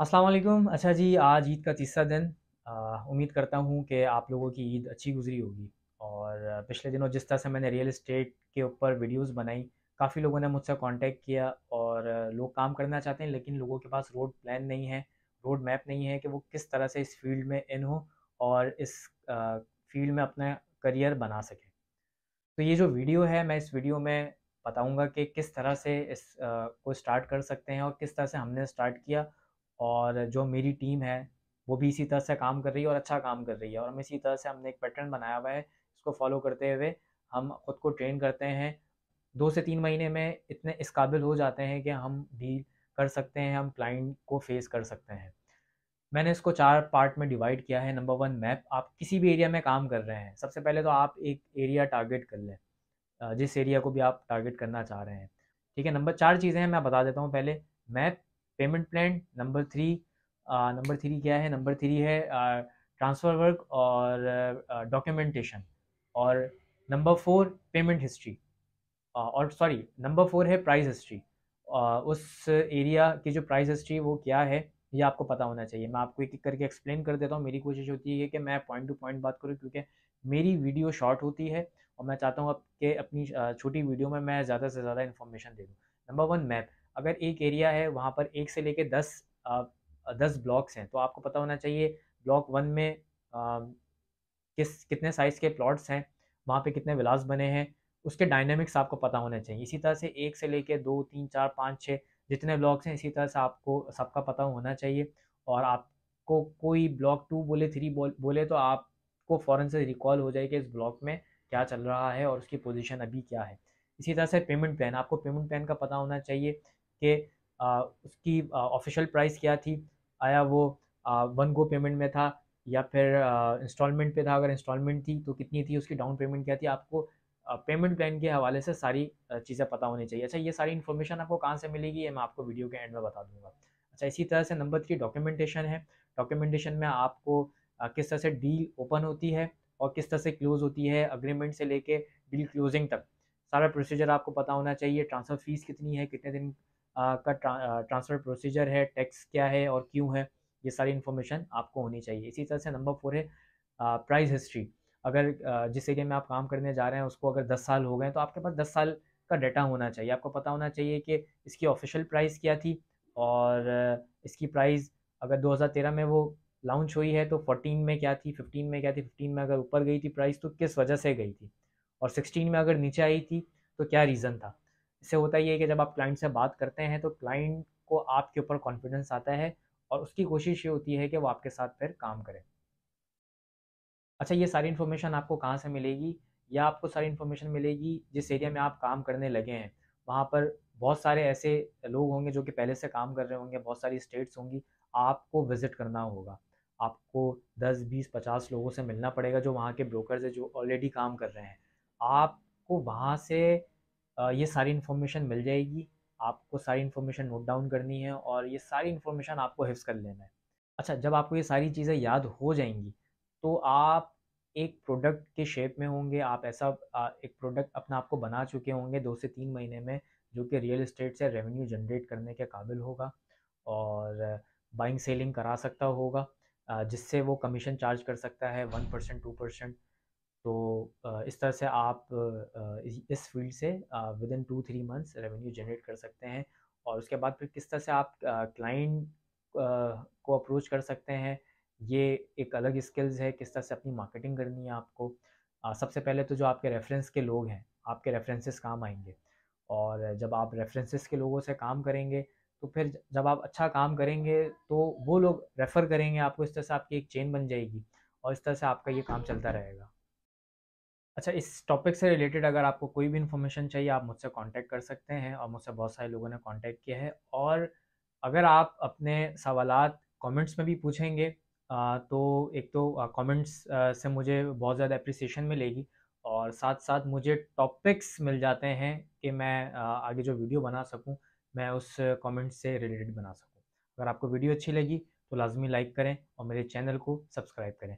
अस्सलाम अच्छा जी आज ईद का तीसरा दिन उम्मीद करता हूँ कि आप लोगों की ईद अच्छी गुजरी होगी और पिछले दिनों जिस तरह से मैंने रियल इस्टेट के ऊपर वीडियोस बनाई काफ़ी लोगों ने मुझसे कांटेक्ट किया और लोग काम करना चाहते हैं लेकिन लोगों के पास रोड प्लान नहीं है रोड मैप नहीं है कि वो किस तरह से इस फील्ड में इन हो और इस फील्ड में अपना करियर बना सकें तो ये जो वीडियो है मैं इस वीडियो में बताऊँगा कि किस तरह से इस को स्टार्ट कर सकते हैं और किस तरह से हमने स्टार्ट किया और जो मेरी टीम है वो भी इसी तरह से काम कर रही है और अच्छा काम कर रही है और हम इसी तरह से हमने एक पैटर्न बनाया हुआ है इसको फॉलो करते हुए हम खुद को ट्रेन करते हैं दो से तीन महीने में इतने इस काबिल हो जाते हैं कि हम डील कर सकते हैं हम क्लाइंट को फेस कर सकते हैं मैंने इसको चार पार्ट में डिवाइड किया है नंबर वन मैप आप किसी भी एरिया में काम कर रहे हैं सबसे पहले तो आप एक एरिया टारगेट कर लें जिस एरिया को भी आप टारगेट करना चाह रहे हैं ठीक है नंबर चार चीज़ें हैं मैं बता देता हूँ पहले map payment plan number three number three क्या है नंबर थ्री है ट्रांसफ़र वर्क और डॉक्यूमेंटेशन और नंबर फोर पेमेंट हिस्ट्री और सॉरी नंबर फोर है प्राइस हिस्ट्री उस एरिया की जो प्राइस हिस्ट्री वो क्या है ये आपको पता होना चाहिए मैं आपको एक एक करके एक्सप्लेन कर देता हूँ मेरी कोशिश होती है कि मैं पॉइंट टू पॉइंट बात करूँ क्योंकि मेरी वीडियो शॉर्ट होती है और मैं चाहता हूँ आपके अपनी छोटी वीडियो में मैं ज़्यादा से ज़्यादा इन्फॉर्मेशन दे दूँ नंबर वन मैप अगर एक एरिया है वहाँ पर एक से लेके दस आ, दस ब्लॉक्स हैं तो आपको पता होना चाहिए ब्लॉक वन में आ, किस कितने साइज़ के प्लॉट्स हैं वहाँ पे कितने विलास बने हैं उसके डायनेमिक्स आपको पता होना चाहिए इसी तरह से एक से लेके दो तीन चार पाँच छः जितने ब्लॉक्स हैं इसी तरह से आपको सबका पता होना चाहिए और आपको कोई ब्लॉक टू बोले थ्री बोले तो आपको फ़ौर से रिकॉल हो जाए कि इस ब्लॉक में क्या चल रहा है और उसकी पोजिशन अभी क्या है इसी तरह से पेमेंट प्लान आपको पेमेंट प्लान का पता होना चाहिए कि उसकी ऑफिशियल प्राइस क्या थी आया वो वन गो पेमेंट में था या फिर इंस्टॉलमेंट पे था अगर इंस्टॉलमेंट थी तो कितनी थी उसकी डाउन पेमेंट क्या थी आपको पेमेंट प्लान के हवाले से सारी चीज़ें पता होनी चाहिए अच्छा ये सारी इन्फॉर्मेशन आपको कहाँ से मिलेगी ये मैं आपको वीडियो के एंड में बता दूंगा अच्छा इसी तरह से नंबर थ्री डॉक्यूमेंटेशन है डॉक्यूमेंटेशन में आपको किस तरह से डील ओपन होती है और किस तरह से क्लोज होती है अग्रीमेंट से लेके डील क्लोजिंग तक सारा प्रोसीजर आपको पता होना चाहिए ट्रांसफ़र फ़ीस कितनी है कितने दिन का ट्रांसफ़र प्रोसीजर है टैक्स क्या है और क्यों है ये सारी इन्फॉर्मेशन आपको होनी चाहिए इसी तरह से नंबर फोर है प्राइस हिस्ट्री अगर जिस एरिया में आप काम करने जा रहे हैं उसको अगर दस साल हो गए तो आपके पास दस साल का डाटा होना चाहिए आपको पता होना चाहिए कि इसकी ऑफिशियल प्राइस क्या थी और इसकी प्राइस अगर 2013 में वो लॉन्च हुई है तो 14 में क्या थी 15 में क्या थी 15 में अगर ऊपर गई थी प्राइस तो किस वजह से गई थी और 16 में अगर नीचे आई थी तो क्या रीज़न था इससे होता ये है कि जब आप क्लाइंट से बात करते हैं तो क्लाइंट को आपके ऊपर कॉन्फिडेंस आता है और उसकी कोशिश ये होती है कि वो आपके साथ फिर काम करें अच्छा ये सारी इन्फॉर्मेशन आपको कहाँ से मिलेगी या आपको सारी इन्फॉर्मेशन मिलेगी जिस एरिया में आप काम करने लगे हैं वहाँ पर बहुत सारे ऐसे लोग होंगे जो कि पहले से काम कर रहे होंगे बहुत सारी स्टेट्स होंगी आपको विज़िट करना होगा आपको 10, 20, 50 लोगों से मिलना पड़ेगा जो वहाँ के ब्रोकर्स हैं जो ऑलरेडी काम कर रहे हैं आपको वहाँ से ये सारी इन्फॉर्मेशन मिल जाएगी आपको सारी इन्फॉर्मेशन नोट डाउन करनी है और ये सारी इन्फॉर्मेशन आपको हिफ्स कर लेना है अच्छा जब आपको ये सारी चीज़ें याद हो जाएंगी तो आप एक प्रोडक्ट के शेप में होंगे आप ऐसा एक प्रोडक्ट अपना आपको बना चुके होंगे दो से तीन महीने में जो कि रियल इस्टेट से रेवेन्यू जनरेट करने के काबिल होगा और बाइंग सेलिंग करा सकता होगा जिससे वो कमीशन चार्ज कर सकता है वन परसेंट टू परसेंट तो इस तरह से आप इस फील्ड से within two three months revenue generate कर सकते हैं और उसके बाद फिर किस तरह से आप क्लाइंट को अप्रोच कर सकते हैं ये एक अलग स्किल्स है किस तरह से अपनी मार्केटिंग करनी है आपको सबसे पहले तो जो आपके रेफरेंस के लोग हैं आपके रेफरेंसेस काम आएंगे और जब आप रेफरेंसेस के लोगों से काम करेंगे तो फिर जब आप अच्छा काम करेंगे तो वो लोग रेफ़र करेंगे आपको इस तरह से आपकी एक चेन बन जाएगी और इस तरह से आपका ये काम चलता रहेगा अच्छा इस टॉपिक से रिलेटेड अगर आपको कोई भी इन्फॉर्मेशन चाहिए आप मुझसे कांटेक्ट कर सकते हैं और मुझसे बहुत सारे लोगों ने कांटेक्ट किया है और अगर आप अपने सवाल कमेंट्स में भी पूछेंगे तो एक तो कमेंट्स से मुझे बहुत ज़्यादा अप्रिसिएशन मिलेगी और साथ साथ मुझे टॉपिक्स मिल जाते हैं कि मैं आगे जो वीडियो बना सकूँ मैं उस कॉमेंट्स से रिलेटेड बना सकूँ अगर आपको वीडियो अच्छी लगी तो लाजमी लाइक करें और मेरे चैनल को सब्सक्राइब करें